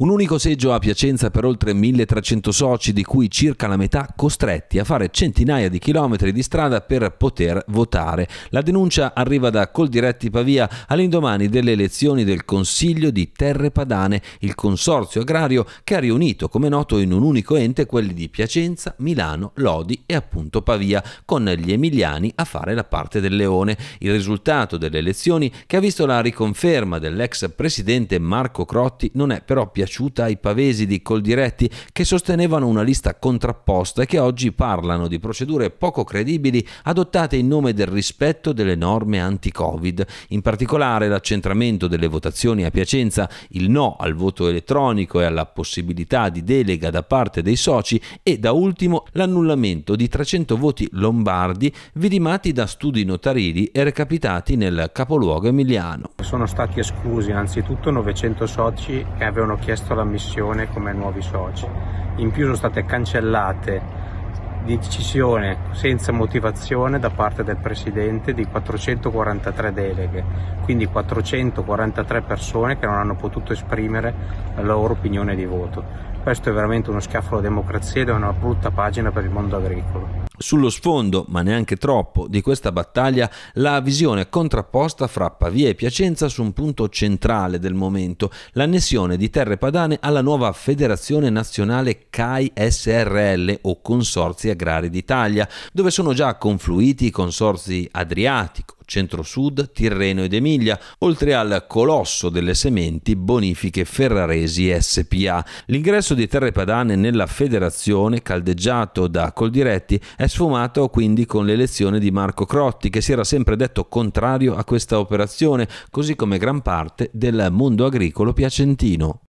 Un unico seggio a Piacenza per oltre 1300 soci, di cui circa la metà costretti a fare centinaia di chilometri di strada per poter votare. La denuncia arriva da Coldiretti Pavia all'indomani delle elezioni del Consiglio di Terre Padane, il consorzio agrario che ha riunito, come noto, in un unico ente quelli di Piacenza, Milano, Lodi e appunto Pavia, con gli emiliani a fare la parte del leone. Il risultato delle elezioni, che ha visto la riconferma dell'ex presidente Marco Crotti, non è però piacevole piaciuta ai pavesi di Coldiretti che sostenevano una lista contrapposta e che oggi parlano di procedure poco credibili adottate in nome del rispetto delle norme anti-Covid, in particolare l'accentramento delle votazioni a Piacenza, il no al voto elettronico e alla possibilità di delega da parte dei soci e da ultimo l'annullamento di 300 voti lombardi vidimati da studi notarili e recapitati nel capoluogo emiliano. Sono stati esclusi anzitutto 900 soci che avevano chiesto chiesto l'ammissione come nuovi soci. In più sono state cancellate di decisione senza motivazione da parte del Presidente di 443 deleghe, quindi 443 persone che non hanno potuto esprimere la loro opinione di voto. Questo è veramente uno schiaffo alla democrazia ed è una brutta pagina per il mondo agricolo. Sullo sfondo, ma neanche troppo, di questa battaglia la visione contrapposta fra Pavia e Piacenza su un punto centrale del momento, l'annessione di terre padane alla nuova Federazione Nazionale CAI SRL o Consorzi Agrari d'Italia, dove sono già confluiti i consorzi Adriatico, Centro-Sud, Tirreno ed Emilia, oltre al colosso delle sementi Bonifiche Ferraresi SPA. L'ingresso di Terre Padane nella federazione, caldeggiato da Coldiretti, è sfumato quindi con l'elezione di Marco Crotti, che si era sempre detto contrario a questa operazione, così come gran parte del mondo agricolo piacentino.